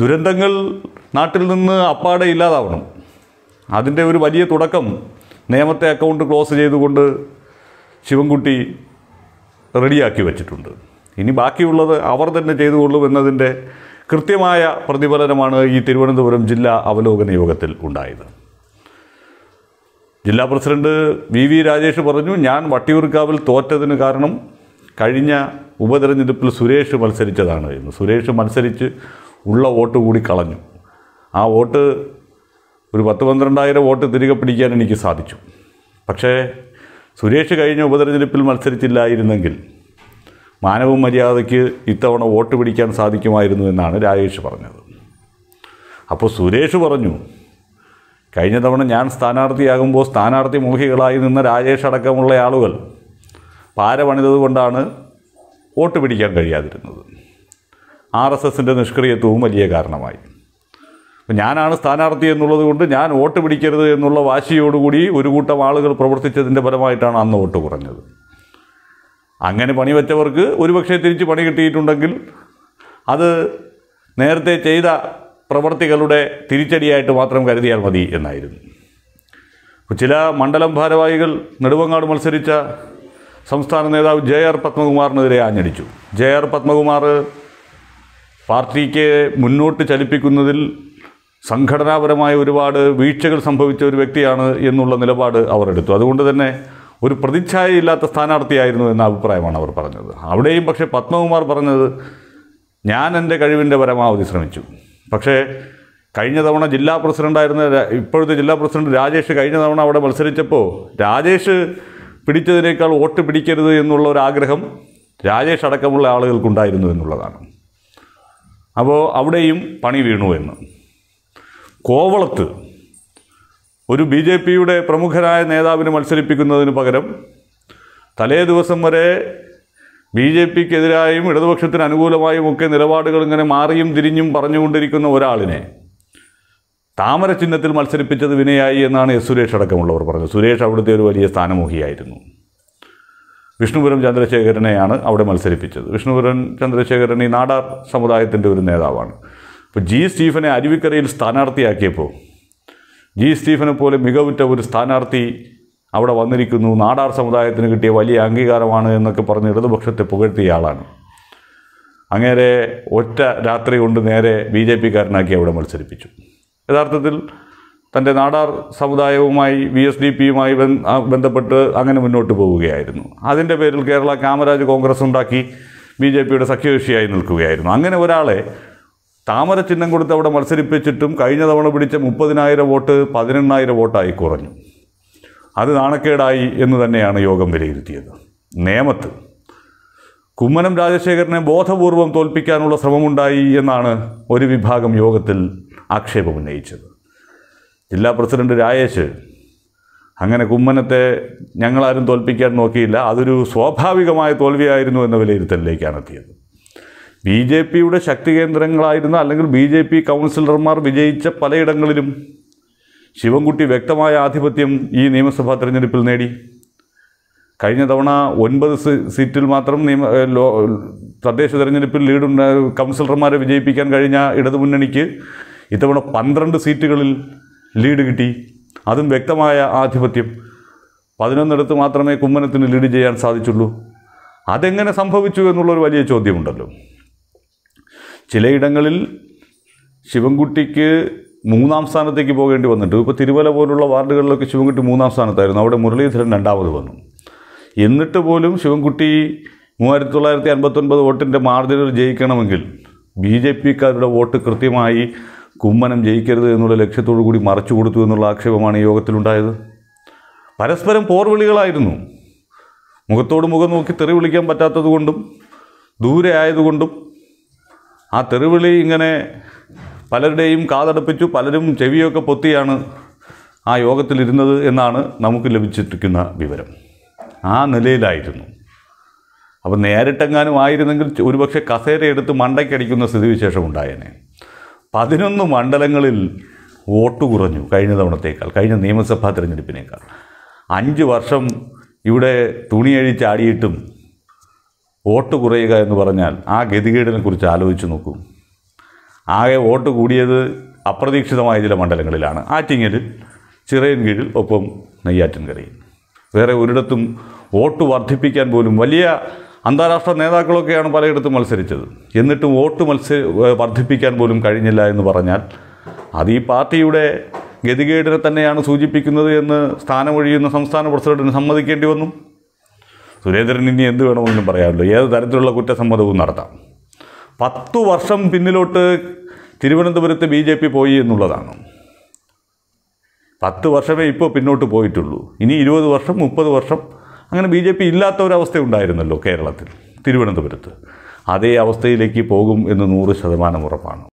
ദുരന്തങ്ങൾ നാട്ടിൽ നിന്ന് അപ്പാടെ ഇല്ലാതാവണം അതിൻ്റെ ഒരു വലിയ തുടക്കം നിയമത്തെ അക്കൗണ്ട് ക്ലോസ് ചെയ്തുകൊണ്ട് ശിവൻകുട്ടി റെഡിയാക്കി വച്ചിട്ടുണ്ട് ഇനി ബാക്കിയുള്ളത് അവർ തന്നെ ചെയ്തുകൊള്ളും എന്നതിൻ്റെ കൃത്യമായ പ്രതിഫലനമാണ് ഈ തിരുവനന്തപുരം ജില്ലാ അവലോകന യോഗത്തിൽ ഉണ്ടായത് ജില്ലാ പ്രസിഡന്റ് വി വി രാജേഷ് പറഞ്ഞു ഞാൻ വട്ടിയൂർക്കാവിൽ തോറ്റതിന് കാരണം കഴിഞ്ഞ ഉപതെരഞ്ഞെടുപ്പിൽ സുരേഷ് മത്സരിച്ചതാണ് എന്ന് സുരേഷ് മത്സരിച്ച് ഉള്ള വോട്ട് കൂടി കളഞ്ഞു ആ വോട്ട് ഒരു പത്ത് പന്ത്രണ്ടായിരം വോട്ട് തിരികെ പിടിക്കാൻ എനിക്ക് സാധിച്ചു പക്ഷേ സുരേഷ് കഴിഞ്ഞ ഉപതെരഞ്ഞെടുപ്പിൽ മത്സരിച്ചില്ലായിരുന്നെങ്കിൽ മാനവ മര്യാദയ്ക്ക് ഇത്തവണ വോട്ട് പിടിക്കാൻ സാധിക്കുമായിരുന്നു എന്നാണ് രാജേഷ് പറഞ്ഞത് അപ്പോൾ സുരേഷ് പറഞ്ഞു കഴിഞ്ഞ തവണ ഞാൻ സ്ഥാനാർത്ഥിയാകുമ്പോൾ സ്ഥാനാർത്ഥി മോഹികളായി നിന്ന രാജേഷ് അടക്കമുള്ള ആളുകൾ പാര പണിതത് കൊണ്ടാണ് വോട്ട് പിടിക്കാൻ കഴിയാതിരുന്നത് ആർ എസ് എസിൻ്റെ നിഷ്ക്രിയത്വവും വലിയ കാരണമായി ഞാനാണ് സ്ഥാനാർത്ഥി എന്നുള്ളത് കൊണ്ട് ഞാൻ വോട്ട് പിടിക്കരുത് എന്നുള്ള വാശിയോടുകൂടി ഒരു കൂട്ടം ആളുകൾ പ്രവർത്തിച്ചതിൻ്റെ ഫലമായിട്ടാണ് അന്ന് വോട്ട് കുറഞ്ഞത് അങ്ങനെ പണി വെച്ചവർക്ക് ഒരുപക്ഷെ തിരിച്ച് പണി കിട്ടിയിട്ടുണ്ടെങ്കിൽ അത് നേരത്തെ ചെയ്ത പ്രവർത്തികളുടെ തിരിച്ചടിയായിട്ട് മാത്രം കരുതിയാൽ മതി എന്നായിരുന്നു ചില മണ്ഡലം ഭാരവാഹികൾ നെടുവങ്ങാട് മത്സരിച്ച സംസ്ഥാന നേതാവ് ജെ ആർ പത്മകുമാറിനെതിരെ ആഞ്ഞടിച്ചു ജെ ആർ പത്മകുമാർ പാർട്ടിക്ക് മുന്നോട്ട് ചലിപ്പിക്കുന്നതിൽ സംഘടനാപരമായ ഒരുപാട് വീഴ്ചകൾ സംഭവിച്ച ഒരു വ്യക്തിയാണ് എന്നുള്ള നിലപാട് അവർ എടുത്തു അതുകൊണ്ട് തന്നെ ഒരു പ്രതിച്ഛായയില്ലാത്ത സ്ഥാനാർത്ഥിയായിരുന്നു എന്ന അഭിപ്രായമാണ് അവർ പറഞ്ഞത് അവിടെയും പക്ഷേ പത്മകുമാർ പറഞ്ഞത് ഞാൻ എൻ്റെ കഴിവിൻ്റെ പരമാവധി ശ്രമിച്ചു പക്ഷേ കഴിഞ്ഞ തവണ ജില്ലാ പ്രസിഡൻ്റായിരുന്ന ഇപ്പോഴത്തെ ജില്ലാ പ്രസിഡന്റ് രാജേഷ് കഴിഞ്ഞ തവണ അവിടെ മത്സരിച്ചപ്പോൾ രാജേഷ് പിടിച്ചതിനേക്കാൾ വോട്ട് പിടിക്കരുത് എന്നുള്ള ഒരു ആഗ്രഹം രാജേഷ് അടക്കമുള്ള ആളുകൾക്കുണ്ടായിരുന്നു എന്നുള്ളതാണ് അപ്പോൾ അവിടെയും പണി വീണു എന്ന് കോവളത്ത് ഒരു ബി ജെ പിയുടെ പ്രമുഖരായ നേതാവിന് മത്സരിപ്പിക്കുന്നതിന് പകരം തലേ ദിവസം വരെ ബി ജെ പിക്കെതിരായും ഇടതുപക്ഷത്തിന് അനുകൂലമായും ഒക്കെ നിലപാടുകൾ ഇങ്ങനെ മാറിയും തിരിഞ്ഞും പറഞ്ഞുകൊണ്ടിരിക്കുന്ന ഒരാളിനെ താമര ചിഹ്നത്തിൽ മത്സരിപ്പിച്ചത് വിനയായി എന്നാണ് എസ് സുരേഷ് അടക്കമുള്ളവർ പറഞ്ഞത് സുരേഷ് അവിടുത്തെ ഒരു വലിയ സ്ഥാനമോഹിയായിരുന്നു വിഷ്ണുപുരം ചന്ദ്രശേഖരനെയാണ് അവിടെ മത്സരിപ്പിച്ചത് വിഷ്ണുപുരം ചന്ദ്രശേഖരൻ ഈ നാടാർ സമുദായത്തിൻ്റെ ഒരു നേതാവാണ് അപ്പോൾ ജി സ്റ്റീഫനെ അരുവിക്കരയിൽ സ്ഥാനാർത്ഥിയാക്കിയപ്പോൾ ജി സ്റ്റീഫനെ പോലെ മികവുറ്റ ഒരു സ്ഥാനാർത്ഥി അവിടെ വന്നിരിക്കുന്നു നാടാർ സമുദായത്തിന് കിട്ടിയ വലിയ അംഗീകാരമാണ് എന്നൊക്കെ പറഞ്ഞ് ഇടതുപക്ഷത്തെ പുകഴ്ത്തിയ ആളാണ് അങ്ങേരെ ഒറ്റ രാത്രി കൊണ്ട് നേരെ ബി ജെ പിക്കാരനാക്കി അവിടെ മത്സരിപ്പിച്ചു യഥാർത്ഥത്തിൽ തൻ്റെ നാടാർ സമുദായവുമായി വി എസ് ഡി പിയുമായി ബന്ധപ്പെട്ട് അങ്ങനെ മുന്നോട്ട് പോവുകയായിരുന്നു അതിൻ്റെ പേരിൽ കേരള കാമരാജ് കോൺഗ്രസ് ഉണ്ടാക്കി ബി ജെ പിയുടെ സഖ്യകക്ഷിയായി നിൽക്കുകയായിരുന്നു അങ്ങനെ ഒരാളെ താമര ചിഹ്നം കൊടുത്ത് അവിടെ മത്സരിപ്പിച്ചിട്ടും കഴിഞ്ഞ തവണ പിടിച്ച മുപ്പതിനായിരം വോട്ട് പതിനെണ്ണായിരം വോട്ടായി കുറഞ്ഞു അത് നാണക്കേടായി എന്ന് തന്നെയാണ് യോഗം വിലയിരുത്തിയത് നേമത്ത് കുമ്മനം രാജശേഖരനെ ബോധപൂർവം തോൽപ്പിക്കാനുള്ള ശ്രമമുണ്ടായി എന്നാണ് ഒരു വിഭാഗം യോഗത്തിൽ ആക്ഷേപമുന്നയിച്ചത് ജില്ലാ പ്രസിഡന്റ് രാജേഷ് അങ്ങനെ കുമ്മനത്തെ ഞങ്ങളാരും തോൽപ്പിക്കാൻ നോക്കിയില്ല അതൊരു സ്വാഭാവികമായ തോൽവിയായിരുന്നു എന്ന വിലയിരുത്തലിലേക്കാണ് എത്തിയത് ബി ജെ പിയുടെ ശക്തി കേന്ദ്രങ്ങളായിരുന്ന അല്ലെങ്കിൽ ബി ജെ പി കൗൺസിലർമാർ വിജയിച്ച പലയിടങ്ങളിലും ശിവൻകുട്ടി വ്യക്തമായ ആധിപത്യം ഈ നിയമസഭാ തെരഞ്ഞെടുപ്പിൽ നേടി കഴിഞ്ഞ തവണ ഒൻപത് സീറ്റിൽ മാത്രം നിയമ തദ്ദേശ തെരഞ്ഞെടുപ്പിൽ ലീഡുണ്ട കൗൺസിലർമാരെ വിജയിപ്പിക്കാൻ കഴിഞ്ഞ ഇടതുമുന്നണിക്ക് ഇത്തവണ പന്ത്രണ്ട് സീറ്റുകളിൽ ലീഡ് കിട്ടി അതും വ്യക്തമായ ആധിപത്യം പതിനൊന്നിടത്ത് മാത്രമേ കുമ്മനത്തിന് ലീഡ് ചെയ്യാൻ സാധിച്ചുള്ളൂ അതെങ്ങനെ സംഭവിച്ചു എന്നുള്ളൊരു വലിയ ചോദ്യമുണ്ടല്ലോ ചിലയിടങ്ങളിൽ ശിവൻകുട്ടിക്ക് മൂന്നാം സ്ഥാനത്തേക്ക് പോകേണ്ടി വന്നിട്ട് ഇപ്പോൾ തിരുവല്ല പോലുള്ള വാർഡുകളിലൊക്കെ ശിവൻകുട്ടി മൂന്നാം സ്ഥാനത്തായിരുന്നു അവിടെ മുരളീധരൻ രണ്ടാമത് വന്നു എന്നിട്ട് പോലും ശിവൻകുട്ടി മൂവായിരത്തി തൊള്ളായിരത്തി അൻപത്തൊൻപത് വോട്ടിൻ്റെ മാർജിനിൽ ജയിക്കണമെങ്കിൽ ബി ജെ പിക്കാരുടെ വോട്ട് കൃത്യമായി കുമ്മനം ജയിക്കരുത് എന്നുള്ള ലക്ഷ്യത്തോടു കൂടി മറച്ചു കൊടുത്തു എന്നുള്ള ആക്ഷേപമാണ് ഈ യോഗത്തിലുണ്ടായത് പരസ്പരം പോർവിളികളായിരുന്നു മുഖത്തോട് മുഖം നോക്കി തെറി വിളിക്കാൻ പറ്റാത്തതുകൊണ്ടും ദൂരെ ആയതുകൊണ്ടും ആ തെറിവിളി ഇങ്ങനെ പലരുടെയും കാതടപ്പിച്ചു പലരും ചെവിയൊക്കെ പൊത്തിയാണ് ആ യോഗത്തിലിരുന്നത് എന്നാണ് നമുക്ക് ലഭിച്ചിരിക്കുന്ന വിവരം ആ നിലയിലായിരുന്നു അപ്പം നേരിട്ടെങ്ങാനും ആയിരുന്നെങ്കിൽ ഒരുപക്ഷെ കസേര എടുത്ത് മണ്ടയ്ക്കടിക്കുന്ന സ്ഥിതിവിശേഷം ഉണ്ടായേനെ പതിനൊന്ന് മണ്ഡലങ്ങളിൽ വോട്ട് കുറഞ്ഞു കഴിഞ്ഞ തവണത്തേക്കാൾ കഴിഞ്ഞ നിയമസഭാ തിരഞ്ഞെടുപ്പിനേക്കാൾ അഞ്ച് വർഷം ഇവിടെ തുണിയഴിച്ചാടിയിട്ടും ചാടിയിട്ടും വോട്ട് കുറയുക എന്ന് പറഞ്ഞാൽ ആ കുറിച്ച് ആലോചിച്ച് നോക്കൂ ആകെ വോട്ട് കൂടിയത് അപ്രതീക്ഷിതമായ ചില മണ്ഡലങ്ങളിലാണ് ആറ്റിങ്ങലിൽ കീഴിൽ ഒപ്പം നെയ്യാറ്റിൻകരയിൽ വേറെ ഒരിടത്തും വോട്ട് വർദ്ധിപ്പിക്കാൻ പോലും വലിയ അന്താരാഷ്ട്ര നേതാക്കളൊക്കെയാണ് പലയിടത്തും മത്സരിച്ചത് എന്നിട്ടും വോട്ട് മത്സര വർദ്ധിപ്പിക്കാൻ പോലും കഴിഞ്ഞില്ല എന്ന് പറഞ്ഞാൽ അത് ഈ പാർട്ടിയുടെ ഗതികേടിനെ തന്നെയാണ് സൂചിപ്പിക്കുന്നത് എന്ന് സ്ഥാനമൊഴിയുന്ന സംസ്ഥാന പ്രസിഡന്റിന് സമ്മതിക്കേണ്ടി വന്നു സുരേന്ദ്രൻ ഇനി എന്ത് വേണമെന്നും പറയാമല്ലോ ഏത് തരത്തിലുള്ള കുറ്റസമ്മതവും നടത്താം പത്തു വർഷം പിന്നിലോട്ട് തിരുവനന്തപുരത്ത് ബി ജെ പി പോയി എന്നുള്ളതാണ് പത്ത് വർഷമേ ഇപ്പോൾ പിന്നോട്ട് പോയിട്ടുള്ളൂ ഇനി ഇരുപത് വർഷം മുപ്പത് വർഷം അങ്ങനെ ബി ജെ പി ഇല്ലാത്ത ഒരവസ്ഥ ഉണ്ടായിരുന്നല്ലോ കേരളത്തിൽ തിരുവനന്തപുരത്ത് അതേ അവസ്ഥയിലേക്ക് പോകും എന്ന് നൂറ് ശതമാനം ഉറപ്പാണ്